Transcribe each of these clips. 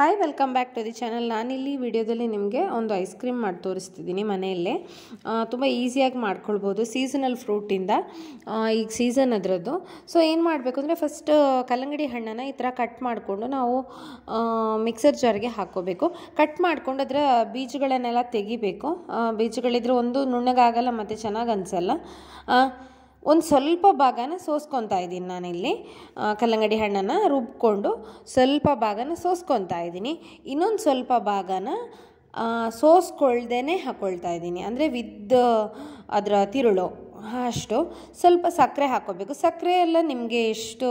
hi welcome back to the channel ನಾನಿಲ್ಲಿ ವಿಡಿಯೋದಲ್ಲಿ ನಿಮಗೆ ಒಂದು ಐಸ್ ಕ್ರೀಮ್ ಮಾಡಿ ತೋರಿಸ್ತಿದ್ದೀನಿ ಮನೆಯಲ್ಲೇ ತುಂಬ ಈಸಿಯಾಗಿ ಮಾಡ್ಕೊಳ್ಬೋದು ಸೀಸನಲ್ ಫ್ರೂಟಿಂದ ಈಗ ಸೀಸನ್ ಅದರದ್ದು ಸೊ ಏನು ಮಾಡಬೇಕು ಅಂದರೆ ಫಸ್ಟ್ ಕಲ್ಲಂಗಡಿ ಹಣ್ಣನ್ನು ಈ ಥರ ಕಟ್ ಮಾಡಿಕೊಂಡು ನಾವು ಮಿಕ್ಸರ್ ಜಾರ್ಗೆ ಹಾಕೋಬೇಕು ಕಟ್ ಮಾಡಿಕೊಂಡು ಅದರ ಬೀಜಗಳನ್ನೆಲ್ಲ ತೆಗಿಬೇಕು ಬೀಜಗಳಿದ್ರೆ ಒಂದು ನುಣ್ಣಗಾಗಲ್ಲ ಮತ್ತು ಚೆನ್ನಾಗಿ ಅನಿಸಲ್ಲ ಒಂದು ಸ್ವಲ್ಪ ಭಾಗನ ಸೋಸ್ಕೊತಾ ಇದ್ದೀನಿ ನಾನಿಲ್ಲಿ ಕಲ್ಲಂಗಡಿ ಹಣ್ಣನ್ನು ರುಬ್ಕೊಂಡು ಸ್ವಲ್ಪ ಭಾಗನ ಸೋಸ್ಕೊತಾ ಇದ್ದೀನಿ ಇನ್ನೊಂದು ಸ್ವಲ್ಪ ಭಾಗನ ಸೋಸ್ಕೊಳ್ದೇ ಹಾಕ್ಕೊಳ್ತಾ ಇದ್ದೀನಿ ಅಂದರೆ ವಿದ್ ಅದರ ತಿರುಳು ಅಷ್ಟು ಸ್ವಲ್ಪ ಸಕ್ಕರೆ ಹಾಕ್ಕೋಬೇಕು ಸಕ್ಕರೆ ಎಲ್ಲ ನಿಮಗೆ ಎಷ್ಟು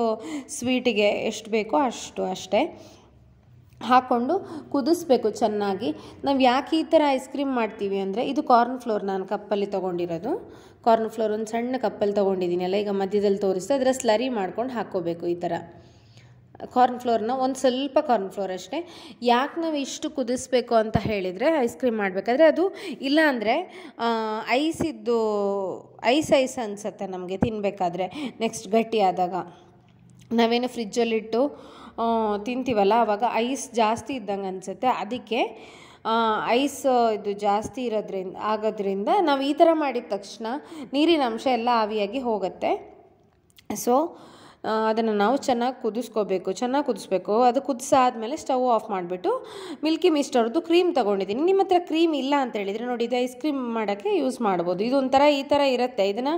ಸ್ವೀಟಿಗೆ ಎಷ್ಟು ಬೇಕೋ ಅಷ್ಟು ಅಷ್ಟೇ ಹಾಕ್ಕೊಂಡು ಕುದಿಸ್ಬೇಕು ಚೆನ್ನಾಗಿ ನಾವು ಯಾಕೆ ಈ ಥರ ಐಸ್ ಕ್ರೀಮ್ ಮಾಡ್ತೀವಿ ಅಂದರೆ ಇದು ಕಾರ್ನ್ ಫ್ಲೋರ್ ನಾನು ಕಪ್ಪಲ್ಲಿ ತೊಗೊಂಡಿರೋದು ಕಾರ್ನ್ ಫ್ಲೋರ್ ಒಂದು ಸಣ್ಣ ಕಪ್ಪಲ್ಲಿ ಅಲ್ಲ ಈಗ ಮಧ್ಯದಲ್ಲಿ ತೋರಿಸ್ತು ಅದರ ಸ್ಲರಿ ಮಾಡ್ಕೊಂಡು ಹಾಕ್ಕೋಬೇಕು ಈ ಥರ ಕಾರ್ನ್ ಫ್ಲೋರ್ನ ಒಂದು ಸ್ವಲ್ಪ ಕಾರ್ನ್ ಫ್ಲೋರ್ ಅಷ್ಟೇ ಯಾಕೆ ನಾವು ಇಷ್ಟು ಕುದಿಸ್ಬೇಕು ಅಂತ ಹೇಳಿದರೆ ಐಸ್ ಕ್ರೀಮ್ ಮಾಡಬೇಕಾದ್ರೆ ಅದು ಇಲ್ಲಾಂದರೆ ಐಸಿದ್ದು ಐಸ್ ಐಸ್ ಅನಿಸುತ್ತೆ ನಮಗೆ ತಿನ್ನಬೇಕಾದ್ರೆ ನೆಕ್ಸ್ಟ್ ಗಟ್ಟಿ ಆದಾಗ ನಾವೇನು ಫ್ರಿಜ್ಜಲ್ಲಿಟ್ಟು ತಿಂತೀವಲ್ಲ ಆವಾಗ ಐಸ್ ಜಾಸ್ತಿ ಇದ್ದಂಗೆ ಅನಿಸುತ್ತೆ ಅದಕ್ಕೆ ಐಸ್ ಇದು ಜಾಸ್ತಿ ಇರೋದ್ರಿಂದ ಆಗೋದ್ರಿಂದ ನಾವು ಈ ಥರ ಮಾಡಿದ ತಕ್ಷಣ ನೀರಿನ ಅಂಶ ಎಲ್ಲ ಆವಿಯಾಗಿ ಹೋಗುತ್ತೆ ಸೊ ಅದನ್ನು ನಾವು ಚೆನ್ನಾಗಿ ಕುದಿಸ್ಕೋಬೇಕು ಚೆನ್ನಾಗಿ ಕುದಿಸ್ಬೇಕು ಅದು ಕುದಿಸಾದ್ಮೇಲೆ ಸ್ಟವ್ ಆಫ್ ಮಾಡಿಬಿಟ್ಟು ಮಿಲ್ಕಿ ಮಿಸ್ಟ್ ಅವ್ರದ್ದು ಕ್ರೀಮ್ ತೊಗೊಂಡಿದ್ದೀನಿ ನಿಮ್ಮ ಹತ್ರ ಕ್ರೀಮ್ ಇಲ್ಲ ಅಂತ ಹೇಳಿದರೆ ನೋಡಿ ಇದು ಐಸ್ ಕ್ರೀಮ್ ಮಾಡೋಕ್ಕೆ ಯೂಸ್ ಮಾಡ್ಬೋದು ಇದೊಂಥರ ಈ ಥರ ಇರುತ್ತೆ ಇದನ್ನು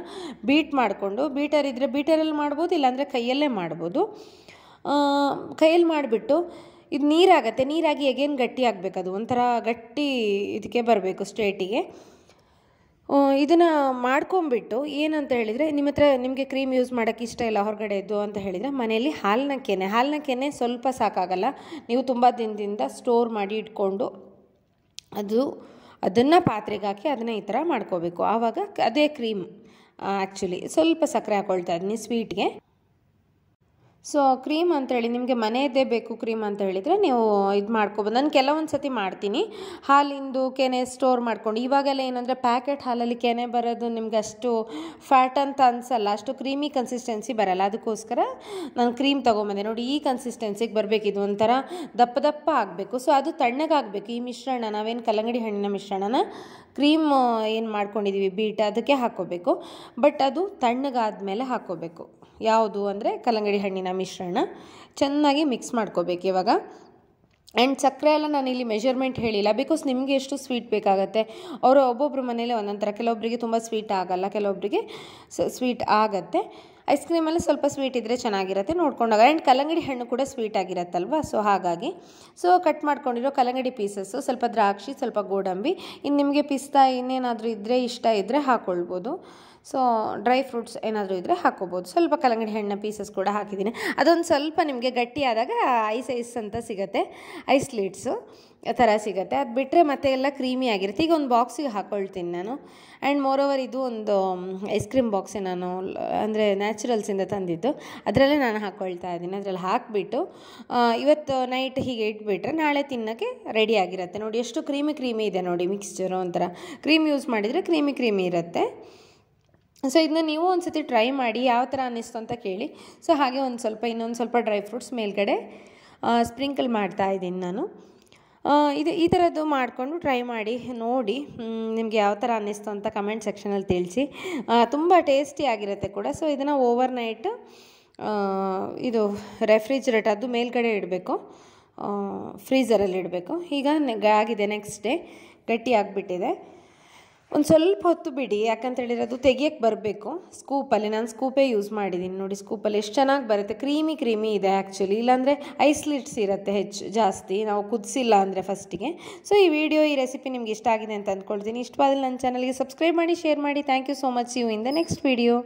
ಬೀಟ್ ಮಾಡಿಕೊಂಡು ಬೀಟರ್ ಇದ್ದರೆ ಬೀಟರಲ್ಲಿ ಮಾಡ್ಬೋದು ಇಲ್ಲಾಂದರೆ ಕೈಯಲ್ಲೇ ಮಾಡ್ಬೋದು ಕೈಯಲ್ಲಿ ಮಾಡಿಬಿಟ್ಟು ಇದು ನೀರಾಗತ್ತೆ ನೀರಾಗಿ ಎಗೇನ್ ಗಟ್ಟಿ ಆಗಬೇಕು ಅದು ಒಂಥರ ಗಟ್ಟಿ ಇದಕ್ಕೆ ಬರಬೇಕು ಸ್ಟ್ರೇಟಿಗೆ ಇದನ್ನು ಮಾಡ್ಕೊಂಬಿಟ್ಟು ಏನಂತ ಹೇಳಿದರೆ ನಿಮ್ಮ ಹತ್ರ ನಿಮಗೆ ಕ್ರೀಮ್ ಯೂಸ್ ಮಾಡೋಕ್ಕೆ ಇಷ್ಟ ಇಲ್ಲ ಹೊರಗಡೆ ಇದ್ದು ಅಂತ ಹೇಳಿದರೆ ಮನೆಯಲ್ಲಿ ಹಾಲಿನ ಕೆನೆ ಹಾಲಿನ ಕೆನೆ ಸ್ವಲ್ಪ ಸಾಕಾಗಲ್ಲ ನೀವು ತುಂಬ ದಿನದಿಂದ ಸ್ಟೋರ್ ಮಾಡಿ ಇಟ್ಕೊಂಡು ಅದು ಅದನ್ನು ಪಾತ್ರೆಗೆ ಹಾಕಿ ಅದನ್ನು ಈ ಥರ ಮಾಡ್ಕೋಬೇಕು ಆವಾಗ ಅದೇ ಕ್ರೀಮ್ ಆ್ಯಕ್ಚುಲಿ ಸ್ವಲ್ಪ ಸಕ್ಕರೆ ಹಾಕ್ಕೊಳ್ತಾ ಇದ್ದೀನಿ ಸ್ವೀಟ್ಗೆ ಸೊ ಕ್ರೀಮ್ ಅಂತೇಳಿ ನಿಮಗೆ ಮನೆಯದೇ ಬೇಕು ಕ್ರೀಮ್ ಅಂತ ಹೇಳಿದರೆ ನೀವು ಇದು ಮಾಡ್ಕೊಬೋದು ನಾನು ಕೆಲವೊಂದು ಸತಿ ಮಾಡ್ತೀನಿ ಹಾಲಿಂದು ಕೆನೆ ಸ್ಟೋರ್ ಮಾಡ್ಕೊಂಡು ಇವಾಗೆಲ್ಲ ಏನಂದರೆ ಪ್ಯಾಕೆಟ್ ಹಾಲಲ್ಲಿ ಕೆನೆ ಬರೋದು ನಿಮ್ಗೆ ಅಷ್ಟು ಫ್ಯಾಟ್ ಅಂತ ಅನಿಸಲ್ಲ ಅಷ್ಟು ಕ್ರೀಮಿ ಕನ್ಸಿಸ್ಟೆನ್ಸಿ ಬರಲ್ಲ ಅದಕ್ಕೋಸ್ಕರ ನಾನು ಕ್ರೀಮ್ ತೊಗೊಂಬಂದೆ ನೋಡಿ ಈ ಕನ್ಸಿಸ್ಟೆನ್ಸಿಗೆ ಬರಬೇಕು ಇದು ಒಂಥರ ದಪ್ಪ ದಪ್ಪ ಆಗಬೇಕು ಸೊ ಅದು ತಣ್ಣಗಾಗಬೇಕು ಈ ಮಿಶ್ರಣ ನಾವೇನು ಕಲ್ಲಂಗಡಿ ಹಣ್ಣಿನ ಮಿಶ್ರಣನ ಕ್ರೀಮ್ ಏನು ಮಾಡ್ಕೊಂಡಿದ್ದೀವಿ ಬೀಟ್ ಅದಕ್ಕೆ ಹಾಕ್ಕೋಬೇಕು ಬಟ್ ಅದು ತಣ್ಣಗಾದ ಮೇಲೆ ಹಾಕ್ಕೋಬೇಕು ಯಾವುದು ಅಂದರೆ ಕಲ್ಲಂಗಡಿ ಹಣ್ಣಿನ ಮಿಶ್ರಣ ಚೆನ್ನಾಗಿ ಮಿಕ್ಸ್ ಮಾಡ್ಕೋಬೇಕು ಇವಾಗ ಆ್ಯಂಡ್ ಸಕ್ಕರೆ ಎಲ್ಲ ನಾನು ಇಲ್ಲಿ ಮೆಷರ್ಮೆಂಟ್ ಹೇಳಿಲ್ಲ ಬಿಕಾಸ್ ನಿಮಗೆ ಎಷ್ಟು ಸ್ವೀಟ್ ಬೇಕಾಗುತ್ತೆ ಅವರು ಒಬ್ಬೊಬ್ಬರ ಒಂದೊಂದು ಥರ ಕೆಲವೊಬ್ಬರಿಗೆ ತುಂಬ ಸ್ವೀಟ್ ಆಗಲ್ಲ ಕೆಲವೊಬ್ಬರಿಗೆ ಸ್ವೀಟ್ ಆಗುತ್ತೆ ಐಸ್ ಕ್ರೀಮಲ್ಲಿ ಸ್ವಲ್ಪ ಸ್ವೀಟ್ ಇದ್ದರೆ ಚೆನ್ನಾಗಿರುತ್ತೆ ನೋಡ್ಕೊಂಡಾಗ ಆ್ಯಂಡ್ ಕಲ್ಲಂಗಡಿ ಹಣ್ಣು ಕೂಡ ಸ್ವೀಟ್ ಆಗಿರುತ್ತಲ್ವ ಸೊ ಹಾಗಾಗಿ ಸೊ ಕಟ್ ಮಾಡ್ಕೊಂಡಿರೋ ಕಲ್ಲಂಗಡಿ ಪೀಸಸ್ಸು ಸ್ವಲ್ಪ ದ್ರಾಕ್ಷಿ ಸ್ವಲ್ಪ ಗೋಡಂಬಿ ಇನ್ನು ನಿಮಗೆ ಪಿಸ್ತಾ ಇನ್ನೇನಾದರೂ ಇದ್ದರೆ ಇಷ್ಟ ಇದ್ದರೆ ಹಾಕ್ಕೊಳ್ಬೋದು ಸೊ ಡ್ರೈ ಫ್ರೂಟ್ಸ್ ಏನಾದರೂ ಇದ್ದರೆ ಹಾಕ್ಕೋಬೋದು ಸ್ವಲ್ಪ ಕಲ್ಲಂಗಡಿ ಹಣ್ಣಿನ ಪೀಸಸ್ ಕೂಡ ಹಾಕಿದ್ದೀನಿ ಅದೊಂದು ಸ್ವಲ್ಪ ನಿಮಗೆ ಗಟ್ಟಿಯಾದಾಗ ಐಸ್ ಐಸ್ ಅಂತ ಸಿಗುತ್ತೆ ಐಸ್ ಆ ಥರ ಸಿಗುತ್ತೆ ಅದು ಬಿಟ್ಟರೆ ಮತ್ತೆ ಎಲ್ಲ ಕ್ರೀಮಿ ಆಗಿರುತ್ತೆ ಈಗ ಒಂದು ಬಾಕ್ಸಿಗೆ ಹಾಕ್ಕೊಳ್ತೀನಿ ನಾನು ಆ್ಯಂಡ್ ಮೋರ್ ಓವರ್ ಇದು ಒಂದು ಐಸ್ ಕ್ರೀಮ್ ಬಾಕ್ಸೇ ನಾನು ಅಂದರೆ ನ್ಯಾಚ್ ನ್ಯಾಚುರಲ್ಸಿಂದ ತಂದಿದ್ದು ಅದರಲ್ಲೇ ನಾನು ಹಾಕ್ಕೊಳ್ತಾ ಇದ್ದೀನಿ ಅದರಲ್ಲಿ ಹಾಕಿಬಿಟ್ಟು ಇವತ್ತು ನೈಟ್ ಹೀಗೆ ಇಟ್ಬಿಟ್ರೆ ನಾಳೆ ತಿನ್ನೋಕ್ಕೆ ರೆಡಿ ಆಗಿರುತ್ತೆ ನೋಡಿ ಎಷ್ಟು ಕ್ರೀಮಿ ಕ್ರೀಮಿ ಇದೆ ನೋಡಿ ಮಿಕ್ಸ್ಚರು ಒಂಥರ ಕ್ರೀಮ್ ಯೂಸ್ ಮಾಡಿದರೆ ಕ್ರೀಮಿ ಕ್ರೀಮಿ ಇರುತ್ತೆ ಸೊ ಇದನ್ನ ನೀವು ಒಂದು ಸತಿ ಟ್ರೈ ಮಾಡಿ ಯಾವ ಥರ ಅನ್ನಿಸ್ತು ಅಂತ ಕೇಳಿ ಸೊ ಹಾಗೆ ಒಂದು ಸ್ವಲ್ಪ ಇನ್ನೊಂದು ಸ್ವಲ್ಪ ಡ್ರೈ ಫ್ರೂಟ್ಸ್ ಮೇಲ್ಗಡೆ ಸ್ಪ್ರಿಂಕಲ್ ಮಾಡ್ತಾ ಇದ್ದೀನಿ ನಾನು ಇದು ಈ ಥರದ್ದು ಮಾಡಿಕೊಂಡು ಟ್ರೈ ಮಾಡಿ ನೋಡಿ ನಿಮಗೆ ಯಾವ ಥರ ಅನ್ನಿಸ್ತು ಅಂತ ಕಮೆಂಟ್ ಸೆಕ್ಷನಲ್ಲಿ ತಿಳಿಸಿ ತುಂಬ ಆಗಿರುತ್ತೆ ಕೂಡ ಸೊ ಇದನ್ನು ಓವರ್ ನೈಟ್ ಇದು ರೆಫ್ರಿಜರೇಟರ್ ಅದು ಮೇಲ್ಗಡೆ ಇಡಬೇಕು ಫ್ರೀಝರಲ್ಲಿ ಇಡಬೇಕು ಈಗ ಆಗಿದೆ ನೆಕ್ಸ್ಟ್ ಡೇ ಗಟ್ಟಿ ಆಗಿಬಿಟ್ಟಿದೆ ಒಂದು ಸ್ವಲ್ಪ ಹೊತ್ತು ಬಿಡಿ ಯಾಕಂತ ಹೇಳಿದ್ರೆ ಅದು ತೆಗಿಯಕ್ಕೆ ಬರಬೇಕು ಸ್ಕೂಪಲ್ಲಿ ನಾನು ಸ್ಕೂಪೇ ಯೂಸ್ ಮಾಡಿದ್ದೀನಿ ನೋಡಿ ಸ್ಕೂಪಲ್ಲಿ ಎಷ್ಟು ಚೆನ್ನಾಗಿ ಬರುತ್ತೆ ಕ್ರೀಮಿ ಕ್ರೀಮಿ ಇದೆ ಆ್ಯಕ್ಚುಲಿ ಇಲ್ಲಾಂದರೆ ಐಸ್ಲಿಟ್ಸ್ ಇರುತ್ತೆ ಹೆಚ್ಚು ಜಾಸ್ತಿ ನಾವು ಕುದಿಸಿಲ್ಲ ಅಂದರೆ ಫಸ್ಟಿಗೆ ಸೊ ಈ ವಿಡಿಯೋ ಈ ರೆಸಿಪಿ ನಿಮ್ಗೆ ಇಷ್ಟ ಆಗಿದೆ ಅಂತ ಅಂದ್ಕೊಳ್ತೀನಿ ಇಷ್ಟವಾದಲ್ಲಿ ನನ್ನ ಚಾನಲ್ಗೆ ಸಬ್ಸ್ಕ್ರೈಬ್ ಮಾಡಿ ಶೇರ್ ಮಾಡಿ thank you so much you in the next video